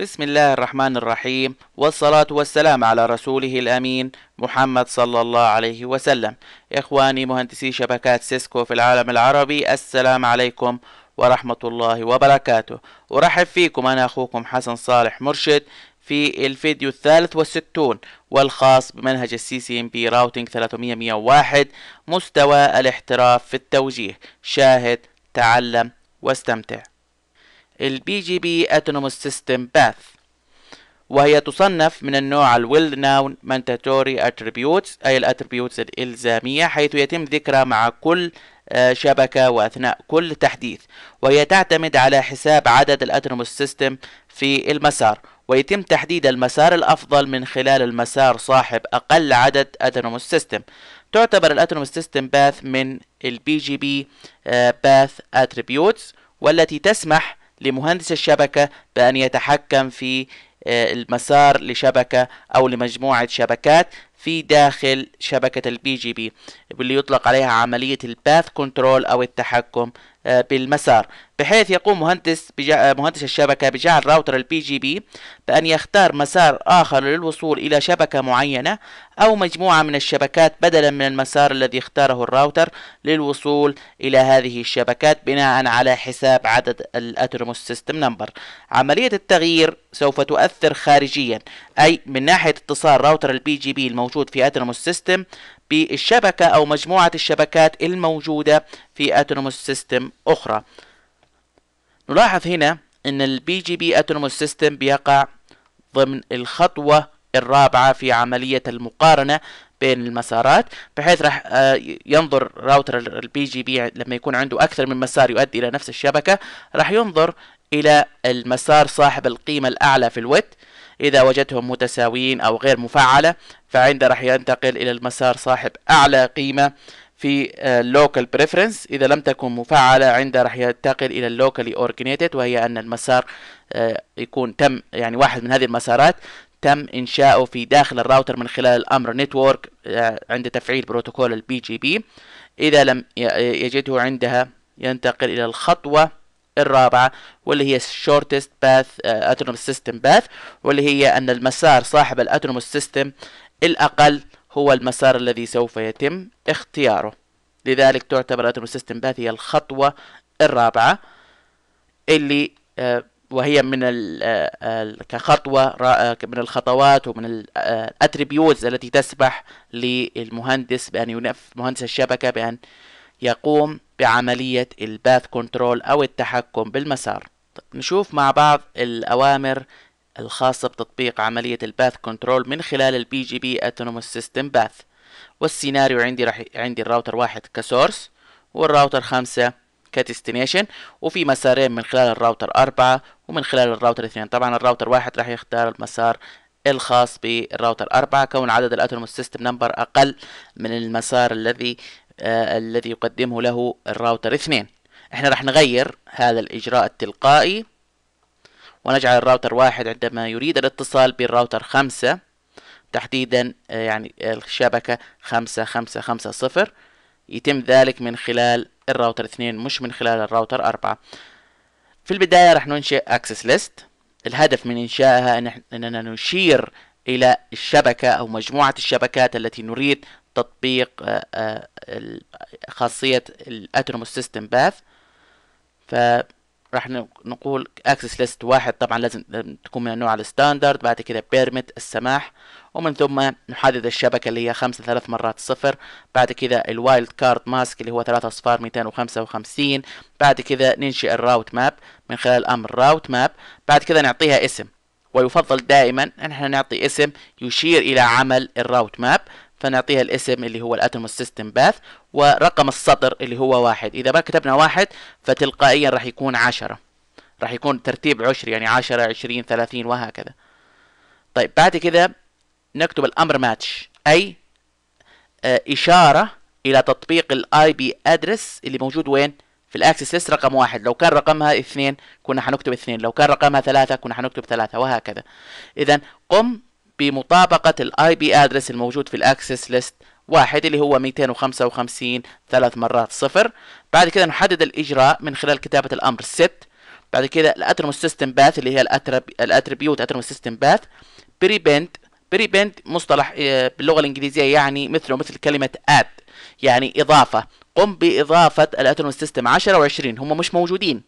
بسم الله الرحمن الرحيم والصلاة والسلام على رسوله الأمين محمد صلى الله عليه وسلم إخواني مهندسي شبكات سيسكو في العالم العربي السلام عليكم ورحمة الله وبركاته أرحب فيكم أنا أخوكم حسن صالح مرشد في الفيديو الثالث والستون والخاص بمنهج السي سي ام بي راوتينج 301 مستوى الاحتراف في التوجيه شاهد تعلم واستمتع البي جي بي Autonomous System Path وهي تصنف من النوع الويل ناون Mandatory اتريبيوتس اي الاتريبيوتس الالزاميه حيث يتم ذكرها مع كل آه، شبكة وأثناء كل تحديث وهي تعتمد على حساب عدد الأترموس سيستم في المسار ويتم تحديد المسار الأفضل من خلال المسار صاحب أقل عدد أترموس سيستم تعتبر الأترموس سيستم باث من البي جي بي باث اتريبيوتس والتي تسمح لمهندس الشبكة بأن يتحكم في آه، المسار لشبكة أو لمجموعة شبكات في داخل شبكة البي جي بي واللي يطلق عليها عملية الباث كنترول أو التحكم آه، بالمسار بحيث يقوم مهندس بجا... آه، مهندس الشبكة بجعل راوتر البي جي بي بأن يختار مسار آخر للوصول إلى شبكة معينة أو مجموعة من الشبكات بدلا من المسار الذي اختاره الراوتر للوصول إلى هذه الشبكات بناء على حساب عدد الأترموس سيستم نمبر عملية التغيير سوف تؤثر خارجيا أي من ناحية اتصال راوتر البي جي بي الموجود في أترموس سيستم بالشبكة أو مجموعة الشبكات الموجودة في أتونوموس سيستم أخرى نلاحظ هنا أن البي جي بي أتونوموس سيستم بيقع ضمن الخطوة الرابعة في عملية المقارنة بين المسارات بحيث راح آه، ينظر راوتر البي جي بي لما يكون عنده أكثر من مسار يؤدي إلى نفس الشبكة راح ينظر إلى المسار صاحب القيمة الأعلى في الوت إذا وجدتهم متساويين أو غير مفعلة فعند راح ينتقل إلى المسار صاحب أعلى قيمة في اللوكال آه، بريفرنس إذا لم تكن مفعلة عند راح ينتقل إلى اللوكالي أورجنيتد وهي أن المسار آه، يكون تم يعني واحد من هذه المسارات تم انشاؤه في داخل الراوتر من خلال الامر نتورك آه، عند تفعيل بروتوكول البي جي بي اذا لم يجده عندها ينتقل الى الخطوه الرابعة واللي هي shortest path آه، autonomous system path واللي هي أن المسار صاحب الأتونوموس سيستم الأقل هو المسار الذي سوف يتم اختياره لذلك تعتبر الأتونوموس سيستم path هي الخطوة الرابعة اللي آه، وهي من آه، كخطوة من الخطوات ومن الاتريبيوتس التي تسمح للمهندس بأن ينف مهندس الشبكة بأن يقوم بعملية الباث كنترول أو التحكم بالمسار طيب نشوف مع بعض الأوامر الخاصة بتطبيق عملية الباث كنترول من خلال البي جي بي اتونوموس سيستم باث والسيناريو عندي رح عندي الراوتر واحد كسورس والراوتر خمسة كديستنيشن وفي مسارين من خلال الراوتر أربعة ومن خلال الراوتر اثنين طبعا الراوتر واحد راح يختار المسار الخاص بالراوتر أربعة كون عدد الاتونوموس سيستم نمبر أقل من المسار الذي آه الذي يقدمه له الراوتر اثنين احنا راح نغير هذا الاجراء التلقائي ونجعل الراوتر واحد عندما يريد الاتصال بالراوتر خمسة تحديدا آه يعني الشبكة خمسة خمسة خمسة صفر يتم ذلك من خلال الراوتر اثنين مش من خلال الراوتر أربعة في البداية راح ننشئ اكسس ليست الهدف من إنشائها أننا نشير إلى الشبكة أو مجموعة الشبكات التي نريد تطبيق آه، آه، خاصية الاترموس سيستم باث فراح نقول اكسس ليست واحد طبعا لازم تكون من النوع الستاندرد بعد كده بيرمت السماح ومن ثم نحدد الشبكة اللي هي خمسة ثلاث مرات صفر بعد كده الوايلد كارد ماسك اللي هو ثلاثة أصفار ميتين وخمسة وخمسين بعد كده ننشئ الراوت ماب من خلال أمر راوت ماب بعد كده نعطيها اسم ويفضل دائما أن احنا نعطي اسم يشير إلى عمل الراوت ماب فنعطيها الاسم اللي هو الاتوم سيستم باث ورقم السطر اللي هو واحد اذا ما كتبنا واحد فتلقائيا راح يكون عشرة راح يكون ترتيب عشري يعني عشرة عشرين ثلاثين وهكذا طيب بعد كذا نكتب الامر ماتش اي آه، اشاره الى تطبيق الاي بي ادرس اللي موجود وين في الاكسس ليست رقم واحد لو كان رقمها اثنين كنا حنكتب اثنين لو كان رقمها ثلاثة كنا حنكتب ثلاثة وهكذا اذا قم بمطابقة الاي بي ادرس الموجود في الاكسس ليست واحد اللي هو 255 ثلاث مرات صفر بعد كده نحدد الاجراء من خلال كتابة الامر set بعد كده الاترم سيستم باث اللي هي الأتربيوت اترم سيستم باث بريبنت بريبنت مصطلح آه، باللغة الانجليزية يعني مثله مثل كلمة add يعني اضافة قم باضافة الاترم سيستم 10 و20 هم مش موجودين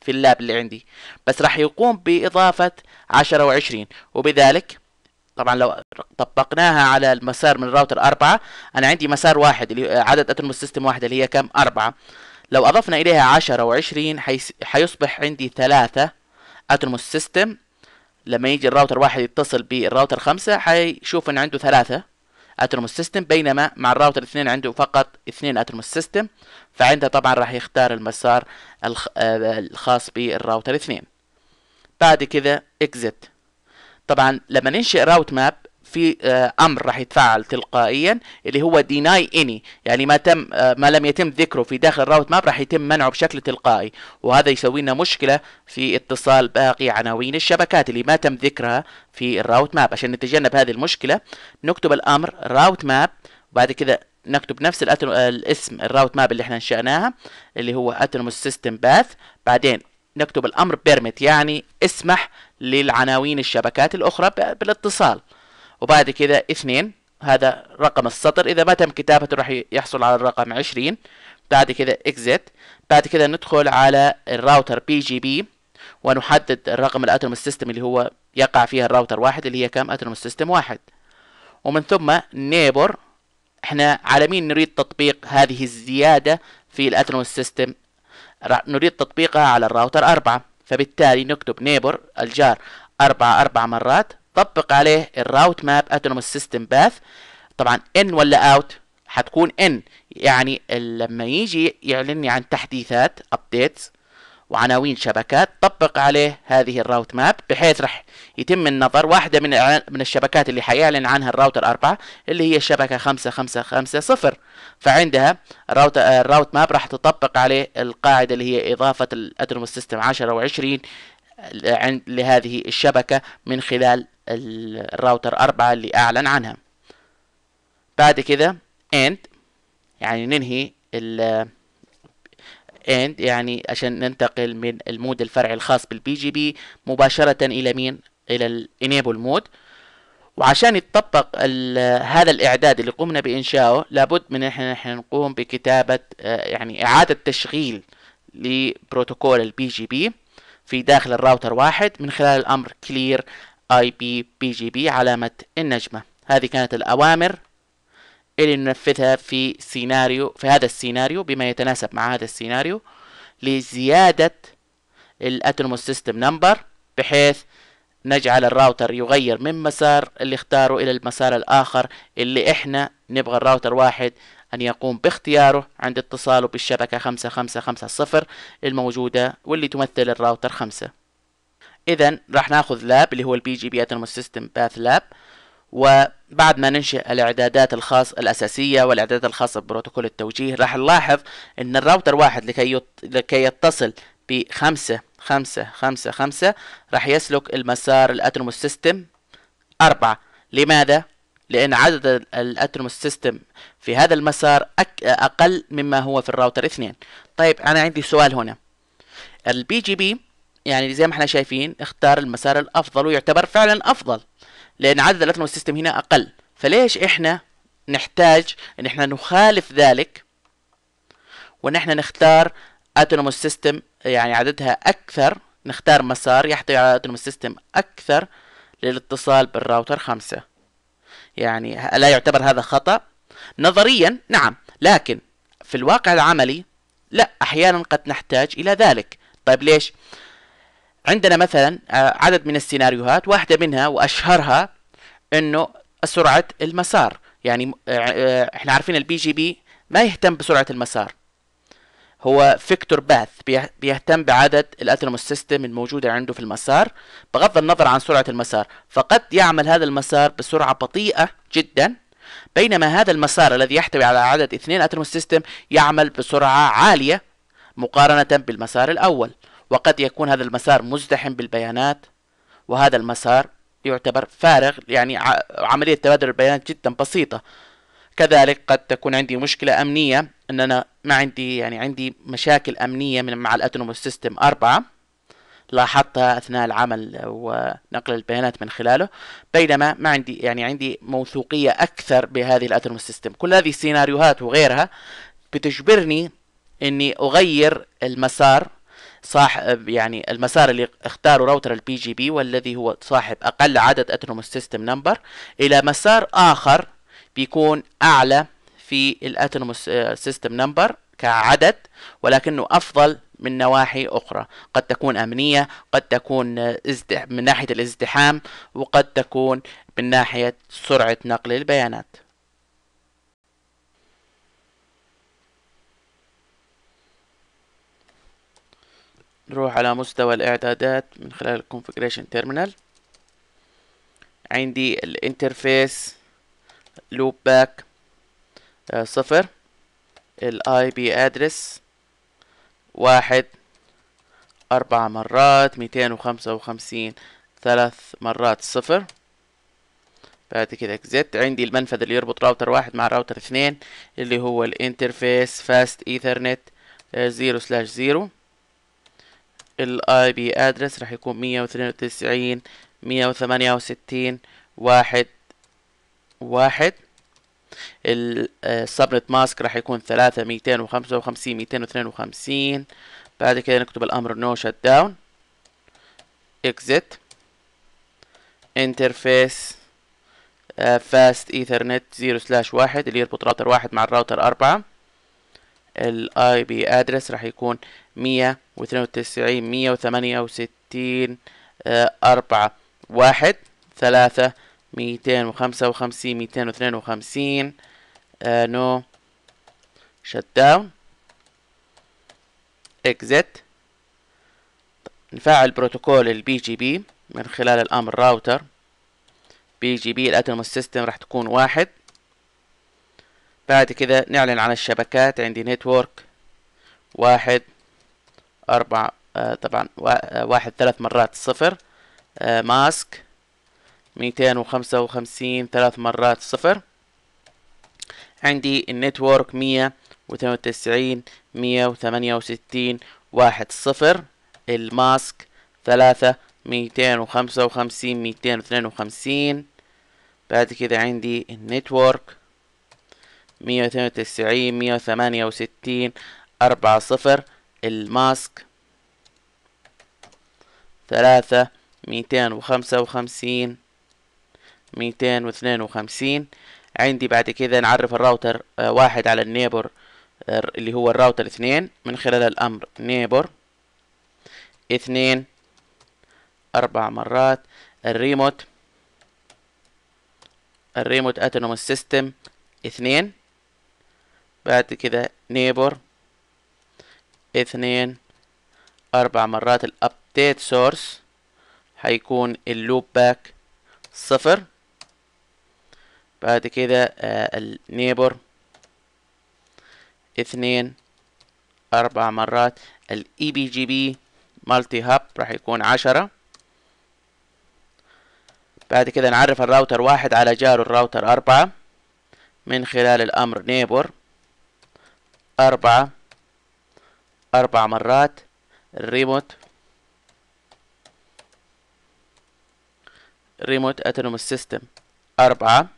في اللاب اللي عندي بس راح يقوم باضافة 10 و20 وبذلك طبعا لو طبقناها على المسار من الراوتر أربعة أنا عندي مسار واحد اللي عدد أترمو السيستم واحد اللي هي كم أربعة لو أضفنا إليها عشرة وعشرين حيصبح عندي ثلاثة أترمو السيستم لما يجي الراوتر واحد يتصل بالراوتر خمسة حيشوف إن عنده ثلاثة اترمو سيستم بينما مع الراوتر اثنين عنده فقط اثنين اترمو سيستم فعندها طبعا راح يختار المسار آه، الخاص بالراوتر اثنين بعد كذا اكزيت طبعا لما ننشئ راوت ماب في آه، امر راح يتفعل تلقائيا اللي هو ديناي اني يعني ما تم آه، ما لم يتم ذكره في داخل الراوت ماب راح يتم منعه بشكل تلقائي وهذا يسوي لنا مشكله في اتصال باقي عناوين الشبكات اللي ما تم ذكرها في الراوت ماب عشان نتجنب هذه المشكله نكتب الامر راوت ماب وبعد كذا نكتب نفس آه، الاسم الراوت ماب اللي احنا انشأناها اللي هو اتنوموس سيستم باث بعدين نكتب الامر بيرميت يعني اسمح للعناوين الشبكات الأخرى بالاتصال وبعد كده اثنين هذا رقم السطر إذا ما تم كتابته راح يحصل على الرقم عشرين بعد كده exit بعد كده ندخل على الراوتر بي جي بي ونحدد الرقم الاتوم سيستم اللي هو يقع فيها الراوتر واحد اللي هي كم اتوم سيستم واحد ومن ثم نيبر احنا على مين نريد تطبيق هذه الزيادة في الاتوم سيستم نريد تطبيقها على الراوتر أربعة فبالتالي نكتب نيبر الجار أربعة أربعة مرات طبق عليه الراوت ماب اتونوموس سيستم باث طبعا ان ولا اوت حتكون ان يعني لما يجي يعلني عن تحديثات ابديتس وعناوين شبكات طبق عليه هذه الراوت ماب بحيث راح يتم النظر واحدة من من الشبكات اللي حيعلن عنها الراوتر أربعة اللي هي الشبكة صفر فعندها الراوت الراوت ماب راح تطبق عليه القاعدة اللي هي إضافة الأدرمو سيستم 10 و20 آه، لهذه الشبكة من خلال الراوتر أربعة اللي أعلن عنها بعد كذا end يعني ننهي اند يعني عشان ننتقل من المود الفرعي الخاص بالبي جي بي مباشرة الى مين الى الانيبل مود وعشان يتطبق هذا الاعداد اللي قمنا بانشائه لابد من احنا احنا نقوم بكتابة آه، يعني اعادة تشغيل لبروتوكول البي جي بي في داخل الراوتر واحد من خلال الامر clear IP بي جي بي علامة النجمة هذه كانت الأوامر اللي ننفذها في سيناريو في هذا السيناريو بما يتناسب مع هذا السيناريو لزيادة الاتوموس سيستم نمبر بحيث نجعل الراوتر يغير من مسار اللي اختاره إلى المسار الآخر اللي إحنا نبغى الراوتر واحد أن يقوم باختياره عند اتصاله بالشبكة خمسة خمسة خمسة صفر الموجودة واللي تمثل الراوتر خمسة إذا راح ناخذ لاب اللي هو البي جي بي اتوموس سيستم باث لاب وبعد ما ننشئ الاعدادات الخاص الاساسيه والاعدادات الخاصه ببروتوكول التوجيه راح نلاحظ ان الراوتر واحد لكي لكي يتصل بخمسة خمسة خمسة خمسة راح يسلك المسار الاترموس سيستم أربعة لماذا؟ لأن عدد الأترموس سيستم في هذا المسار أقل مما هو في الراوتر اثنين طيب أنا عندي سؤال هنا البي جي بي يعني زي ما احنا شايفين اختار المسار الأفضل ويعتبر فعلا أفضل لان عدد الاتوم سيستم هنا اقل فليش احنا نحتاج ان احنا نخالف ذلك وان احنا نختار اتونوموس سيستم يعني عددها اكثر نختار مسار يحتوي على اتونوموس سيستم اكثر للاتصال بالراوتر خمسة يعني لا يعتبر هذا خطأ نظريا نعم لكن في الواقع العملي لا احيانا قد نحتاج الى ذلك طيب ليش عندنا مثلا آه، عدد من السيناريوهات واحدة منها وأشهرها أنه سرعة المسار يعني آه، آه، احنا عارفين البي جي بي ما يهتم بسرعة المسار هو فيكتور باث بيهتم بعدد الاترموس سيستم الموجودة عنده في المسار بغض النظر عن سرعة المسار فقد يعمل هذا المسار بسرعة بطيئة جدا بينما هذا المسار الذي يحتوي على عدد اثنين اترموس سيستم يعمل بسرعة عالية مقارنة بالمسار الأول وقد يكون هذا المسار مزدحم بالبيانات وهذا المسار يعتبر فارغ يعني عملية تبادل البيانات جدا بسيطة كذلك قد تكون عندي مشكلة أمنية أن أنا ما عندي يعني عندي مشاكل أمنية من مع الأتونوموس سيستم أربعة لاحظتها أثناء العمل ونقل البيانات من خلاله بينما ما عندي يعني عندي موثوقية أكثر بهذه الأتونوموس سيستم كل هذه السيناريوهات وغيرها بتجبرني أني أغير المسار صاحب يعني المسار اللي اختاره راوتر البي جي بي والذي هو صاحب اقل عدد اترمس سيستم نمبر الى مسار اخر بيكون اعلى في الاترمس آه، سيستم نمبر كعدد ولكنه افضل من نواحي أخرى قد تكون أمنية قد تكون آه، من ناحية الازدحام وقد تكون من ناحية سرعة نقل البيانات نروح على مستوى الاعدادات من خلال الكونفجريشن تيرمينال عندي الانترفيس لوب باك آه، صفر الاي بي ادرس واحد اربع مرات ميتين وخمسة وخمسين ثلاث مرات صفر بعد كده اكزت عندي المنفذ اللي يربط راوتر واحد مع راوتر اثنين اللي هو الانترفيس فاست ايثرنت زيرو سلاش زيرو الاي بي ادرس راح يكون مية واتنين وتسعين مية وثمانية وستين واحد واحد السبنت ماسك آه، راح يكون ثلاثة ميتين وخمسة وخمسين ميتين واثنين وخمسين بعد كده نكتب الامر نو شت داون اكزت انترفيس فاست ايثرنت زيرو سلاش واحد اللي يربط راوتر واحد مع الراوتر اربعة الاي بي ادرس راح يكون مية واثنين وتسعين مية وثمانية وستين آه، أربعة واحد ثلاثة ميتين وخمسة وخمسين ميتين واثنين وخمسين آه، نو شت داون اكزت نفعل بروتوكول البي جي بي من خلال الامر راوتر بي جي بي الاتوم سيستم راح تكون واحد بعد كده نعلن عن الشبكات عندي نتورك واحد أربعة آه، طبعا آه، واحد ثلاث مرات صفر آه، ماسك ميتين وخمسة وخمسين ثلاث مرات صفر عندي النتورك مية وثمانية وتسعين مية وثمانية وستين واحد صفر الماسك ثلاثة ميتين وخمسة وخمسين ميتين واثنين وخمسين بعد كده عندي النتورك مية وتسعين مية وثمانية وستين أربعة صفر الماسك ثلاثة ميتين وخمسة وخمسين ميتين واثنين وخمسين عندي بعد كذا نعرف الراوتر آه، واحد على النيبر آه، اللي هو الراوتر اثنين من خلال الأمر نيبر اثنين أربع مرات الريموت الريموت اتونوموس سيستم اثنين بعد كده نيبر اثنين أربع مرات الأبديت سورس حيكون اللوب باك صفر بعد كده آه، النيبر اثنين أربع مرات الاي بي جي بي مالتي هاب راح يكون عشرة بعد كده نعرف الراوتر واحد على جاره الراوتر أربعة من خلال الأمر نيبر أربعة أربع مرات الريموت ريموت أتونوموس سيستم أربعة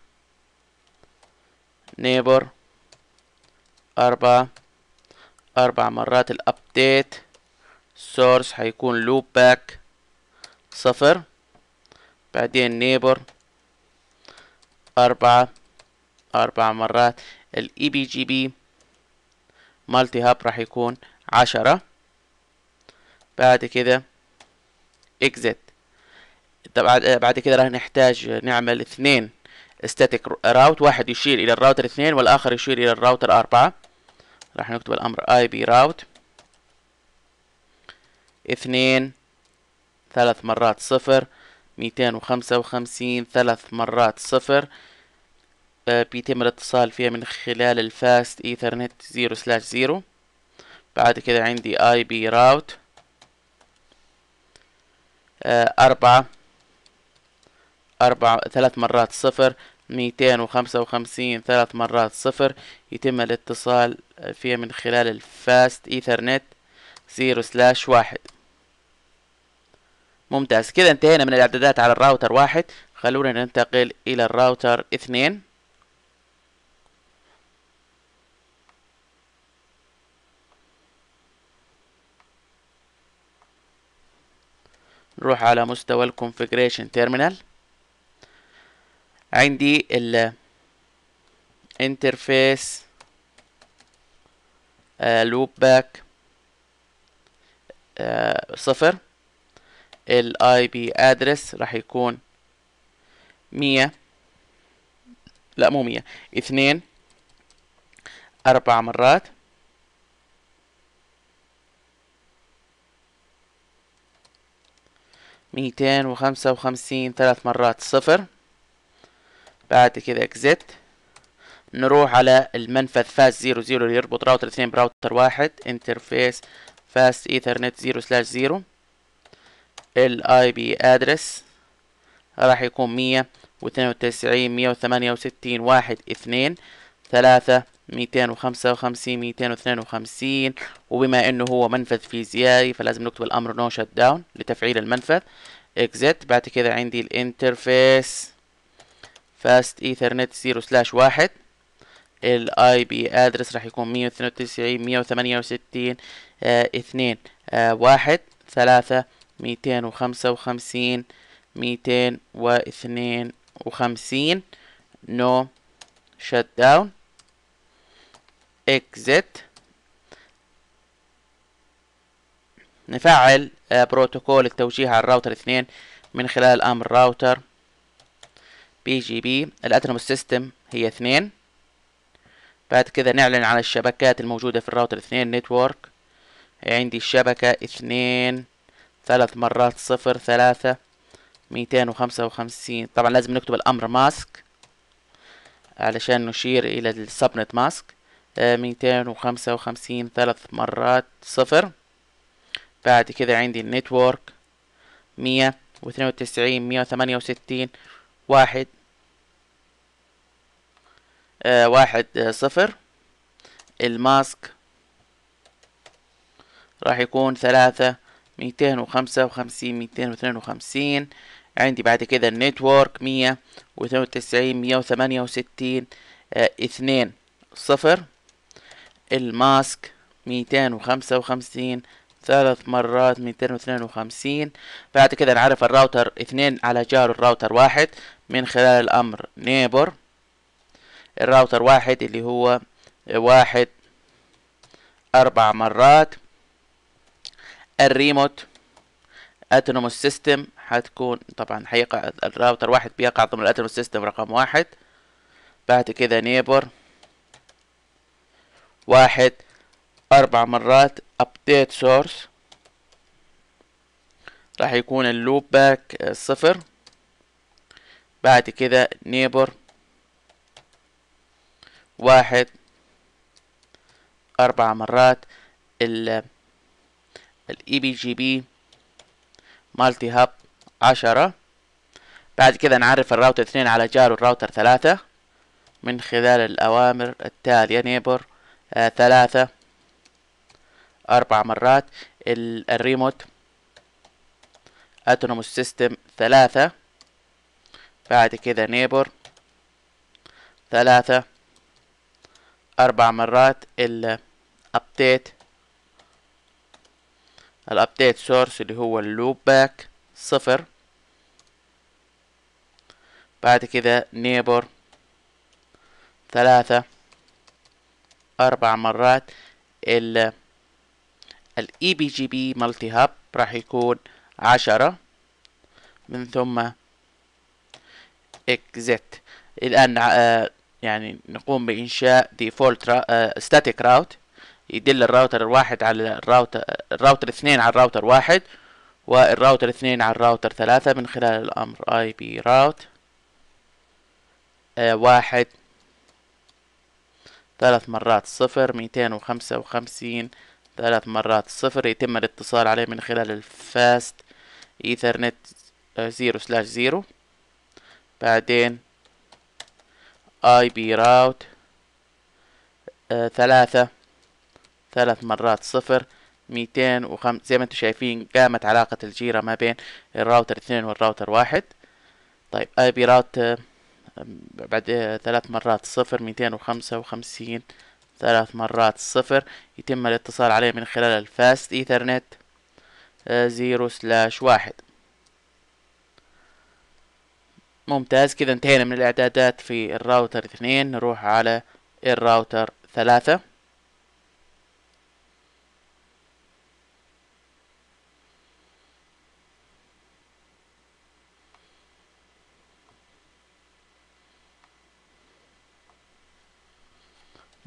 نيبر أربعة أربع مرات الأبديت سورس حيكون لوب باك صفر بعدين نيبر أربعة أربع مرات الإي بي جي بي مالتي هاب راح يكون عشرة بعد كده exit طبعا آه، بعد كده راح نحتاج نعمل اثنين static route واحد يشير الى الراوتر اثنين والاخر يشير الى الراوتر اربعة راح نكتب الامر IP route اثنين ثلاث مرات صفر ميتين وخمسة وخمسين ثلاث مرات صفر آه، بيتم الاتصال فيها من خلال الفاست ايثرنت زيرو سلاش زيرو بعد كده عندي اي بي راوت أربعة أربعة ثلاث مرات صفر ميتين وخمسة وخمسين ثلاث مرات صفر يتم الاتصال آه، فيها من خلال الفاست ايثرنت زيرو سلاش واحد ممتاز كده انتهينا من الاعدادات على الراوتر واحد خلونا ننتقل الى الراوتر اثنين نروح على مستوى configuration تيرمينال عندي ال interface لوب آه، باك آه، صفر الاي بي ادرس راح يكون مية لا مو مية اثنين اربع مرات ميتين وخمسة وخمسين ثلاث مرات صفر بعد كذا اكزت نروح على المنفذ فاست زيرو زيرو اللي يربط راوتر اثنين براوتر واحد انترفيس فاست ايثرنت زيرو سلاش زيرو الاي بي ادرس راح يكون مية واثنين وتسعين مية وثمانية وستين واحد اثنين ثلاثة واثنين 252 وبما انه هو منفذ فيزيائي فلازم نكتب الامر نو شت داون لتفعيل المنفذ اكزيت بعد كذا عندي الانترفيس فاست ايثرنت 0 سلاش واحد الاي بي ادرس راح يكون آه، آه، ثلاثة ميتين وخمسة وخمسين ميتين واثنين 252 نو شت داون exit نفعل آه، بروتوكول التوجيه على الراوتر اثنين من خلال امر راوتر بي جي بي الاتنوم سيستم هي اثنين بعد كذا نعلن على الشبكات الموجودة في الراوتر اثنين نتورك عندي الشبكة اثنين ثلاث مرات صفر ثلاثة ميتين وخمسة وخمسين طبعا لازم نكتب الامر ماسك علشان نشير الى السبنت ماسك ميتين وخمسة وخمسين ثلاث مرات صفر بعد كذا عندي النتورك مية واثنين وتسعين مية وثمانية وستين واحد آه، واحد آه، صفر الماسك راح يكون ثلاثة ميتين وخمسة وخمسين ميتين واثنين وخمسين عندي بعد كذا النتورك مية واثنين وتسعين مية وثمانية وستين آه، اثنين صفر الماسك ميتين وخمسة وخمسين ثلاث مرات ميتين واثنين وخمسين بعد كده نعرف الراوتر اثنين على جار الراوتر واحد من خلال الأمر نيبر الراوتر واحد اللي هو واحد أربع مرات الريموت اتنوموس سيستم حتكون طبعا حيقع الراوتر واحد بيقع ضمن الاتنوموس سيستم رقم واحد بعد كده نيبر واحد أربع مرات update source راح يكون اللوب باك آه، صفر بعد كده neighbor واحد أربع مرات ال الاي بي جي بي مالتي هاب عشرة بعد كده نعرف الراوتر اثنين على جاره الراوتر ثلاثة من خلال الأوامر التالية neighbor آه، ثلاثة أربع مرات الريموت أتونوموس سيستم ثلاثة بعد كده نيبر ثلاثة أربع مرات الأبديت الأبديت سورس اللي هو اللوب باك صفر بعد كده نيبر ثلاثة أربع مرات ال ال اي بي جي بي مالتي هاب راح يكون عشرة من ثم اكزت الآن آه، يعني نقوم بإنشاء ديفولت را ستاتيك آه، راوت يدل الراوتر الواحد على الراوتر الراوتر اثنين على الراوتر واحد والراوتر اثنين على الراوتر ثلاثة من خلال الأمر اي بي راوت واحد ثلاث مرات صفر ميتين وخمسة وخمسين ثلاث مرات صفر يتم الاتصال عليه من خلال الفاست ايثرنت آه، زيرو سلاش زيرو بعدين اي بي راوت آه، ثلاثة ثلاث مرات صفر ميتين وخمسة زي ما انتم شايفين قامت علاقة الجيرة ما بين الراوتر اثنين والراوتر واحد طيب اي بي راوت آه بعد ثلاث مرات صفر ميتين وخمسة وخمسين ثلاث مرات صفر يتم الاتصال عليه من خلال الفاست ايثرنت آه، زيرو سلاش واحد ممتاز كذا انتهينا من الاعدادات في الراوتر اثنين نروح على الراوتر ثلاثة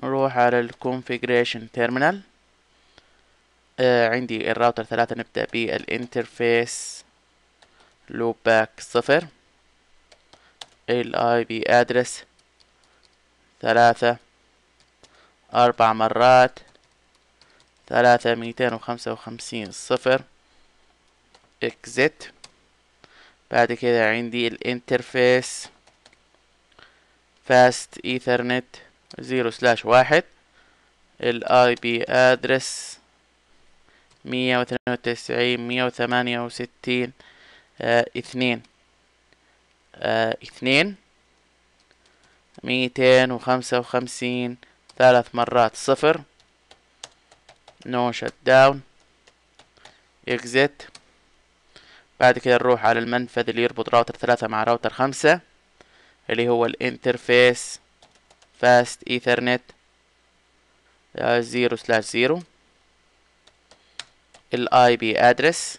نروح على الكونفيجريشن تيرمينال آه عندي الراوتر ثلاثة نبدأ بالانترفيس لوب باك صفر الاي بي ادرس ثلاثة أربع مرات ثلاثة ميتين وخمسة وخمسين صفر اكزت بعد كده عندي الانترفيس فاست ايثرنت زيرو سلاش واحد الاي بي ادرس مية وثمانية وتسعين مية وثمانية وستين آه، اثنين آه، اثنين ميتين وخمسة وخمسين ثلاث مرات صفر نو شت داون اكزت بعد كده نروح على المنفذ اللي يربط راوتر ثلاثة مع راوتر خمسة اللي هو الانترفيس fast ethernet زيرو سلاش slash الاي بي ادرس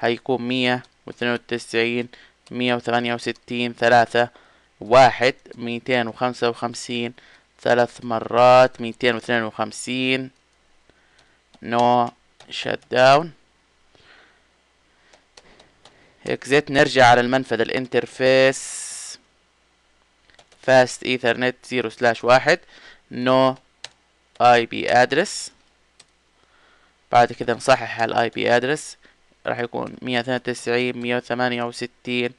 هيكون مية واثنين وتسعين مية وثمانية وستين ثلاثة واحد ميتين وخمسة وخمسين ثلاث مرات ميتين واثنين وخمسين نو شت داون اكزيت نرجع على المنفذ الانترفيس فاست ايثرنت زيرو سلاش واحد نو اي بي ادرس بعد كذا نصحح الاي بي ادرس راح يكون مية اثنين وتسعين مية وثمانية وستين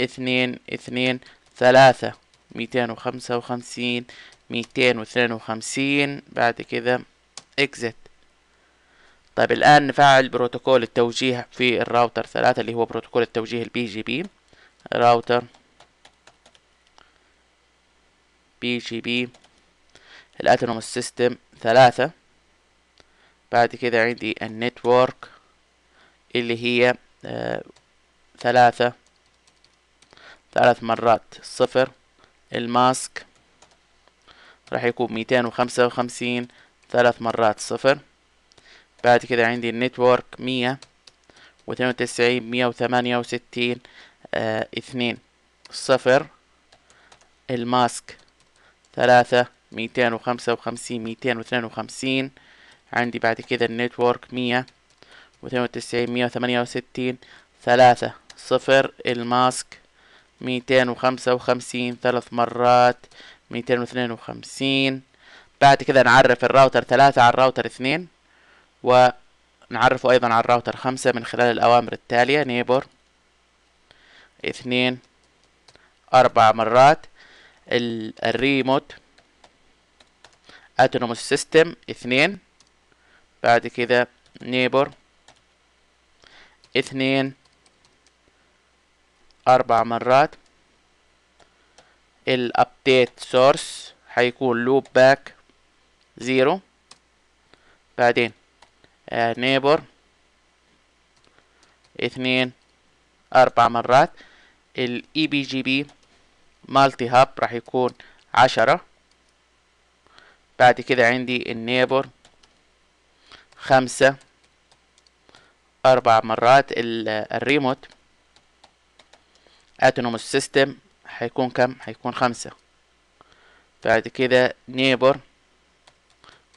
اثنين اثنين ثلاثة ميتين وخمسة وخمسين ميتين واثنين وخمسين بعد كذا اكزت طيب الآن نفعل بروتوكول التوجيه في الراوتر ثلاثة اللي هو بروتوكول التوجيه البي جي بي راوتر بي جي بي الاتونوم سيستم ثلاثة بعد كده عندي النتورك اللي هي آه، ثلاثة ثلاث مرات صفر الماسك راح يكون ميتين وخمسة وخمسين ثلاث مرات صفر بعد كده عندي النتورك مية واثنين وتسعين مية وثمانية وستين آه، اثنين صفر الماسك ثلاثة ميتين وخمسة وخمسين ميتين واثنين وخمسين عندي بعد كذا النتورك مية واثنين وتسعين مية وثمانية وستين ثلاثة صفر الماسك ميتين وخمسة وخمسين ثلاث مرات ميتين واثنين وخمسين بعد كذا نعرف الراوتر ثلاثة على الراوتر اثنين ونعرفه أيضا على الراوتر خمسة من خلال الأوامر التالية نيبر اثنين أربع مرات الريموت اتونوموس سيستم اثنين بعد كده نيبر اثنين اربع مرات الابديت سورس هيكون لوب باك زيرو بعدين نيبر آه، اثنين اربع مرات الاي بي جي بي مالتي هاب راح يكون عشرة بعد كده عندي النيبر خمسة أربع مرات الريموت اتونوموس سيستم هيكون كم هيكون خمسة بعد كده نيبر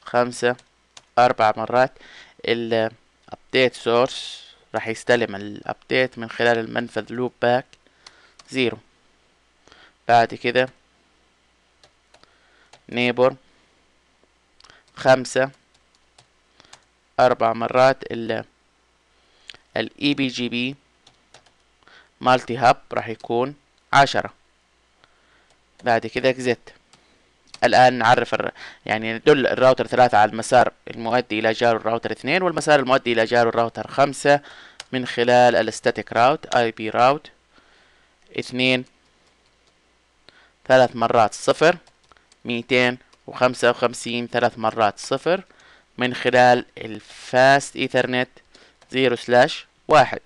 خمسة أربع مرات الابديت سورس راح يستلم الابديت من خلال المنفذ لوب باك زيرو بعد كده نيبر خمسة أربع مرات ال الاي بي جي بي مالتي هاب راح يكون عشرة بعد كده اكزت الآن نعرف الر... يعني ندل الراوتر ثلاثة على المسار المؤدي إلى جار الراوتر اثنين والمسار المؤدي إلى جار الراوتر خمسة من خلال الستاتيك راوت اي بي راوت اثنين ثلاث مرات صفر ميتين وخمسة وخمسين ثلاث مرات صفر من خلال الفاست ايثرنت زيرو سلاش واحد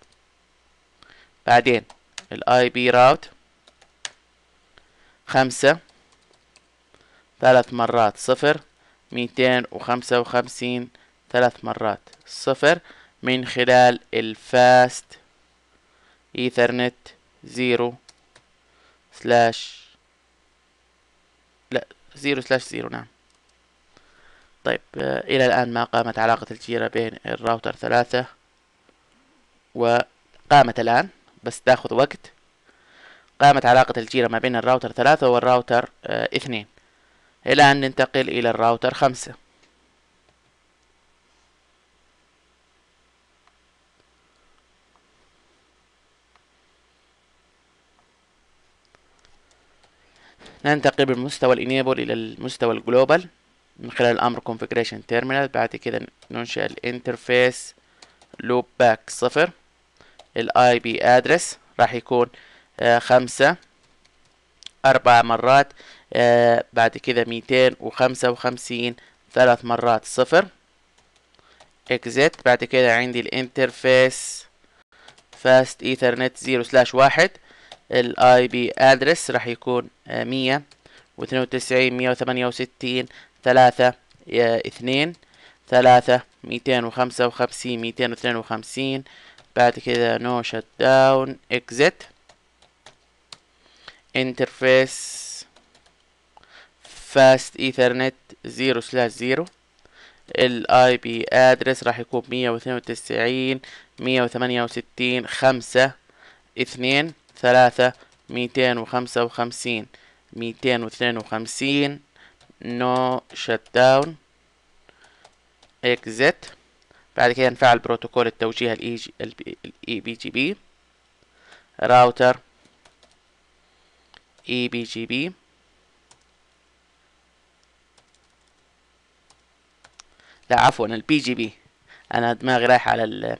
بعدين الاي بي راوت خمسة ثلاث مرات صفر ميتين وخمسة وخمسين ثلاث مرات صفر من خلال الفاست ايثرنت زيرو سلاش زيرو سلاش زيرو نعم طيب آه، إلى الآن ما قامت علاقة الجيرة بين الراوتر ثلاثة وقامت الآن بس تاخذ وقت قامت علاقة الجيرة ما بين الراوتر ثلاثة والراوتر آه، اثنين إلى أن ننتقل إلى الراوتر خمسة ننتقل من مستوى الانيبل الى المستوى الجلوبال من خلال الامر configuration terminal بعد كده ننشئ الانترفيس لوب باك صفر الاي بي ادرس راح يكون آه خمسة اربع مرات آه بعد كده ميتين وخمسة وخمسين ثلاث مرات صفر اكزيت بعد كده عندي الانترفيس فاست ايثرنت زيرو سلاش واحد الاي بي ادرس راح يكون آه، مية واثنين وتسعين مية وثمانية وستين ثلاثة آه، اثنين ثلاثة ميتين وخمسة وخمسين ميتين واثنين وخمسين بعد كذا نو شت داون اكزت انترفيس فاست ايثرنت زيرو سلاش زيرو الاي بي ادرس راح يكون مية واثنين وتسعين مية وثمانية وستين خمسة اثنين ثلاثة ميتين وخمسة وخمسين ميتين واثنين وخمسين نو شت داون اكزت بعد كده نفعل بروتوكول التوجيه الاي بي جي بي راوتر اي بي جي بي لا عفوا البي جي بي انا دماغي رايح على ال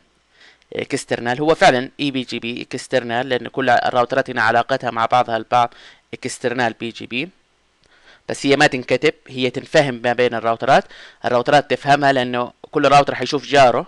اكسترنال هو فعلا اي e بي جي بي اكسترنال لان كل الراوترات هنا علاقتها مع بعضها البعض اكسترنال بي جي بي بس هي ما تنكتب هي تنفهم ما بين الراوترات الراوترات تفهمها لانه كل راوتر حيشوف جاره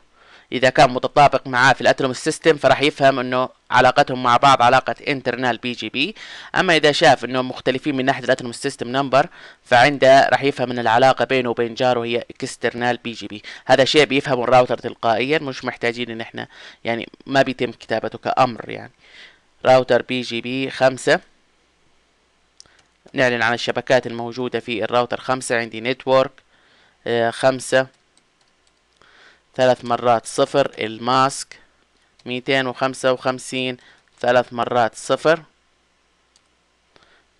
اذا كان متطابق معاه في الاتروم سيستم فراح يفهم انه علاقتهم مع بعض علاقة انترنال بي جي بي اما اذا شاف انهم مختلفين من ناحية الاتروم سيستم نمبر فعنده راح يفهم ان العلاقة بينه وبين جاره هي اكسترنال بي جي بي هذا شيء بيفهمه الراوتر تلقائيا مش محتاجين ان احنا يعني ما بيتم كتابته كامر يعني راوتر بي جي بي خمسة نعلن عن الشبكات الموجودة في الراوتر خمسة عندي نتورك آه، خمسة ثلاث مرات صفر الماسك ميتين وخمسة وخمسين ثلاث مرات صفر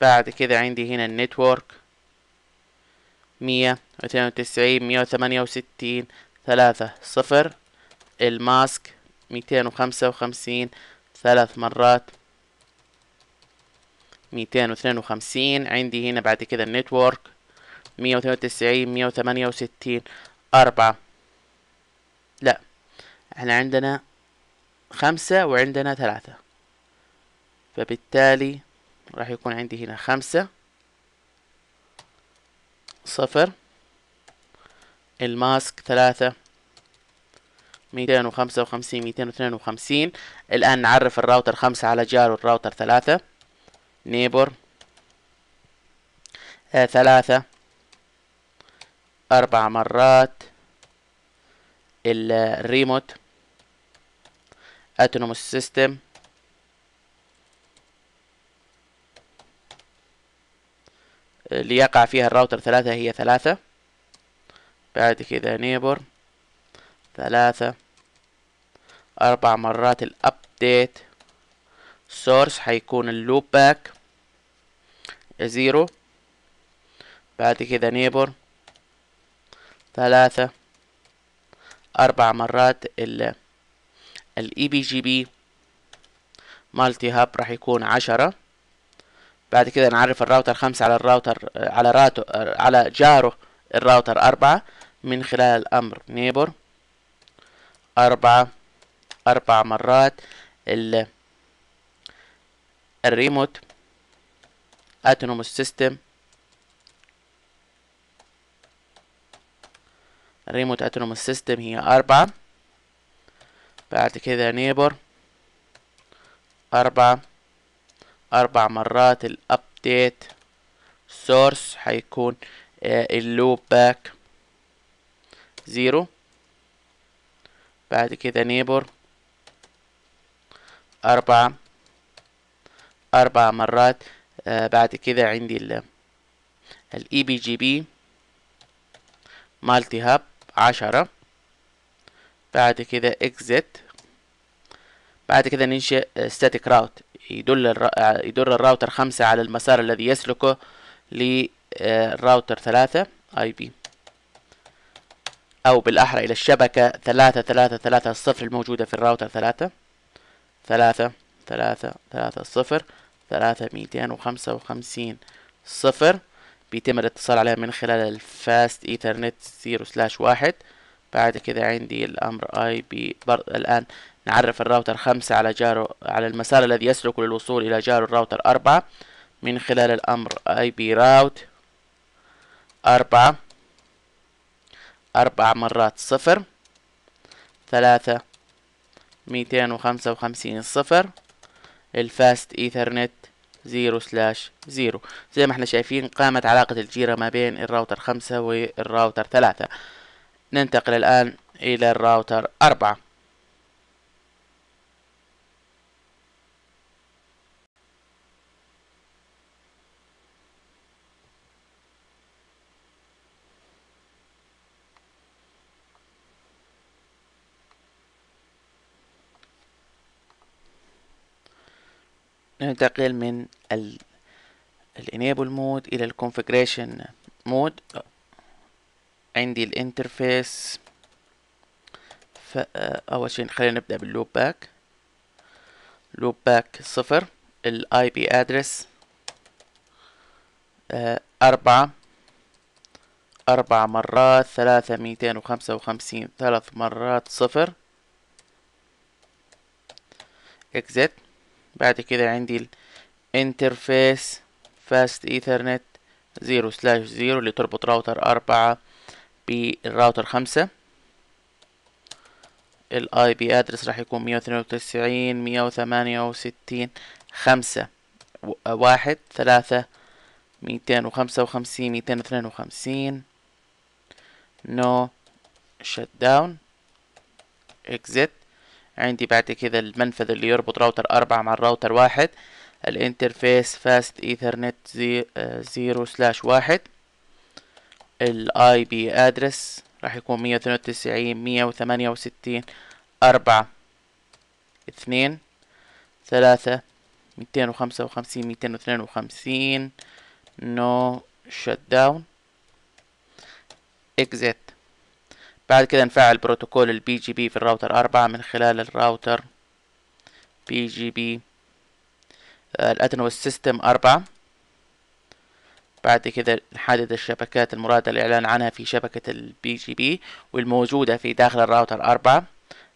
بعد كذا عندي هنا النتورك مية واثنين وتسعين مية وثمانية وستين ثلاثة صفر الماسك ميتين وخمسة وخمسين ثلاث مرات ميتين واثنين وخمسين عندي هنا بعد كذا النتورك مية وتسعين مية وثمانية وستين أربعة لا احنا عندنا خمسة وعندنا ثلاثة فبالتالي راح يكون عندي هنا خمسة صفر الماسك ثلاثة ميتين وخمسة وخمسين ميتين واثنين وخمسين الآن نعرف الراوتر خمسة على جاره الراوتر ثلاثة نيبر آه ثلاثة أربع مرات الريموت اتونوموس سيستم اللي يقع فيها الراوتر ثلاثة هي ثلاثة بعد كده نيبر ثلاثة أربع مرات الأبديت سورس حيكون اللوب باك زيرو بعد كده نيبر ثلاثة أربع مرات الاي بي جي بي مالتي هاب راح يكون عشرة بعد كده نعرف الراوتر خمسة على الراوتر على راتو على جاره الراوتر أربعة من خلال الأمر نيبر أربعة أربع مرات ال الريموت أتونوموس سيستم الريموت اتونوموس سيستم هي أربعة بعد كده نيبر أربعة أربع مرات الأبديت سورس حيكون اللوب باك زيرو بعد كده نيبر أربعة أربع مرات آه، بعد كذا عندي ال الاي بي جي بي مالتي هاب عشرة بعد كده اكزت بعد كده ننشئ آه، static route يدل آه، يدل الراوتر خمسة على المسار الذي يسلكه للراوتر آه، ثلاثة اي بي او بالاحرى الى الشبكة ثلاثة ثلاثة ثلاثة الصفر الموجودة في الراوتر ثلاثة ثلاثة ثلاثة ثلاثة صفر ثلاثة ميتين وخمسة وخمسين صفر بيتم الاتصال عليها من خلال الفاست ايثرنت 0 سلاش واحد بعد كده عندي الامر اي بي الان نعرف الراوتر خمسة على جاره على المسار الذي يسلك للوصول الى جاره الراوتر أربعة من خلال الامر اي بي راوت أربعة أربع مرات صفر ثلاثة ميتين وخمسة وخمسين صفر الفاست ايثرنت 0 سلاش 0 زي ما احنا شايفين قامت علاقة الجيرة ما بين الراوتر خمسة والراوتر ثلاثة ننتقل الآن إلى الراوتر أربعة ننتقل من ال الانيبل مود الى الكونفجريشن مود عندي الانترفيس آه، اول شيء خلينا نبدا باللوب باك لوب باك صفر الاي بي ادرس أربعة أربع مرات ثلاثة ميتين وخمسة وخمسين ثلاث مرات صفر exit بعد كده عندي الانترفيس فاست ايثرنت زيرو سلاش زيرو اللي تربط راوتر أربعة بالراوتر خمسة الاي بي ادرس راح يكون مية واتنين وتسعين مية وثمانية وستين خمسة واحد ثلاثة ميتين وخمسة وخمسين ميتين اثنين وخمسين نو شت داون اكزت عندي بعد كده المنفذ اللي يربط راوتر أربعة مع الراوتر واحد الانترفيس فاست ايثرنت آه، زيرو سلاش واحد الاي بي ادرس راح يكون مية وتمانية وتسعين مية وثمانية وستين أربعة اثنين ثلاثة ميتين وخمسة وخمسين ميتين واثنين وخمسين نو شت داون اكزيت بعد كده نفعل بروتوكول البي جي بي في الراوتر أربعة من خلال الراوتر بي جي بي الأدنوس سيستم أربعة بعد كده نحدد الشبكات المرادة الإعلان عنها في شبكة البي جي بي والموجودة في داخل الراوتر أربعة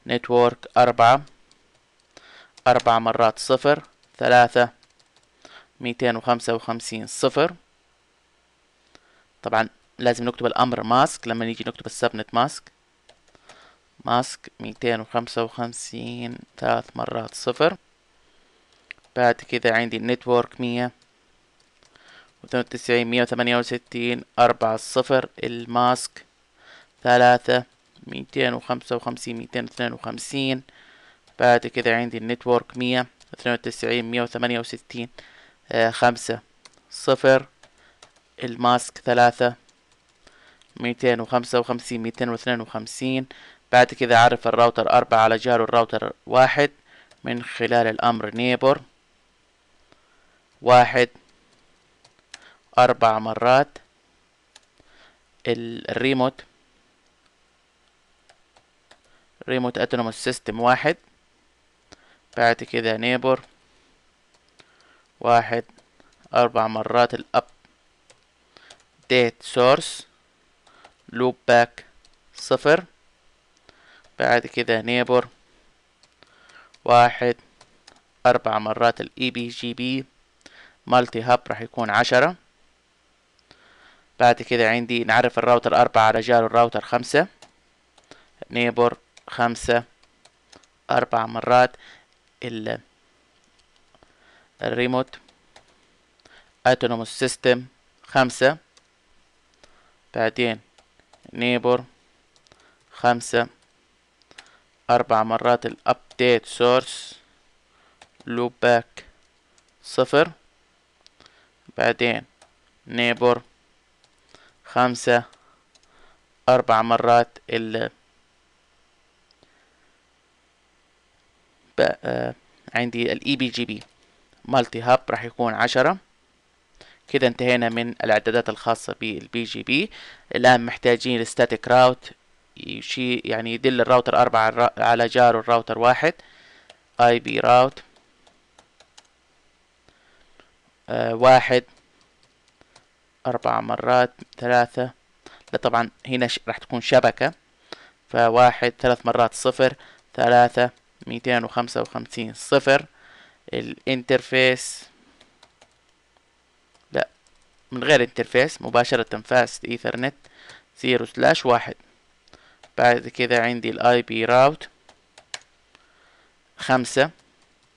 نتورك أربعة أربع مرات صفر ثلاثة ميتين وخمسة وخمسين صفر طبعا لازم نكتب الامر ماسك لما نيجي نكتب السبنت ماسك ماسك ميتين وخمسة وخمسين ثلاث مرات صفر بعد كذا عندي النتورك مية وثمانية وتسعين مية وثمانية وستين أربعة صفر الماسك ثلاثة ميتين وخمسة وخمسين ميتين اثنين وخمسين بعد كذا عندي النتورك مية اثنين وتسعين مية وثمانية وستين آه، خمسة صفر الماسك ثلاثة ميتين وخمسة وخمسين ميتين واثنين وخمسين بعد كذا أعرف الراوتر أربعة على جاره الراوتر واحد من خلال الأمر نيبر واحد أربع مرات الريموت ريموت أتونوموس سيستم واحد بعد كذا نيبر واحد أربع مرات الأب ديت سورس لوب باك صفر بعد كده نيبر واحد أربع مرات الإي بي جي بي مالتي هاب راح يكون عشرة بعد كده عندي نعرف الراوتر أربعة على جار الراوتر خمسة نيبر خمسة أربع مرات ال الريموت اتونوموس سيستم خمسة بعدين نيبر خمسة أربع مرات الأبديت سورس لوب باك صفر بعدين نيبر خمسة أربع مرات ال آه، عندي الاي بي جي بي مالتي هاب راح يكون عشرة كده انتهينا من الاعدادات الخاصة بالبي جي بي الآن محتاجين الستاتيك راوت يشي يعني يدل الراوتر أربعة على جاره الراوتر واحد اي بي راوت آه، واحد أربع مرات ثلاثة لا طبعا هنا راح تكون شبكة فواحد ثلاث مرات صفر ثلاثة ميتين وخمسة وخمسين صفر الانترفيس من غير انترفيس مباشرة فاست ايثرنت زيرو سلاش واحد بعد كده عندي الاي بي راوت خمسة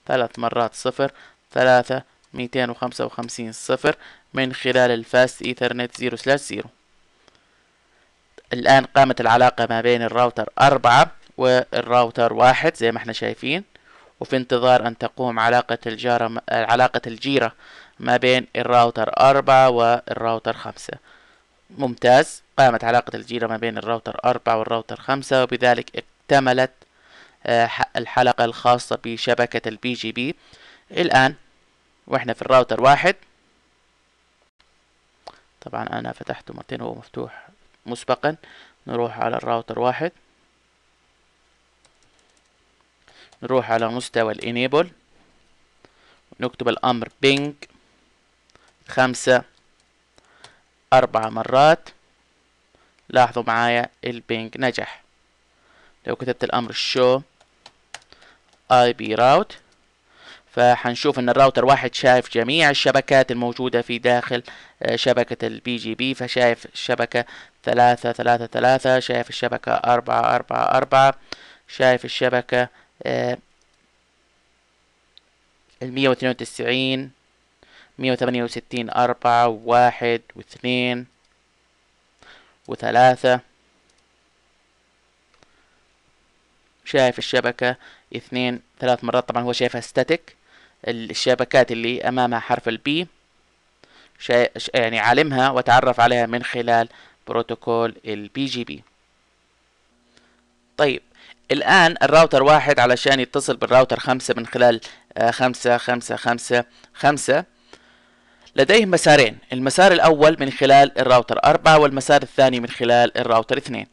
ثلاث مرات صفر ثلاثة ميتين وخمسة وخمسين صفر من خلال الفاست ايثرنت زيرو سلاش زيرو الآن قامت العلاقة ما بين الراوتر أربعة والراوتر واحد زي ما احنا شايفين وفي انتظار أن تقوم علاقة الجارة علاقة الجيرة ما بين الراوتر أربعة والراوتر خمسة ممتاز قامت علاقة الجيرة ما بين الراوتر أربعة والراوتر خمسة وبذلك اكتملت آه، الحلقة الخاصة بشبكة البي جي بي الآن واحنا في الراوتر واحد طبعا أنا فتحته مرتين هو مفتوح مسبقا نروح على الراوتر واحد نروح على مستوى الانيبل نكتب الأمر بينج خمسة أربع مرات لاحظوا معايا البينج نجح لو كتبت الأمر show IP route فحنشوف ان الراوتر واحد شايف جميع الشبكات الموجودة في داخل آه، شبكة البي جي بي فشايف الشبكة ثلاثة ثلاثة ثلاثة شايف الشبكة أربعة أربعة أربعة شايف الشبكة آه، المية واثنين وتسعين مية وثمانية وستين أربعة وواحد واثنين وثلاثة شايف الشبكة اثنين ثلاث مرات طبعا هو شايفها ستاتيك الشبكات اللي أمامها حرف البي شا... يعني علمها وتعرف عليها من خلال بروتوكول البي جي بي طيب الآن الراوتر واحد علشان يتصل بالراوتر خمسة من خلال آه، خمسة خمسة خمسة خمسة لديه مسارين المسار الأول من خلال الراوتر 4 والمسار الثاني من خلال الراوتر 2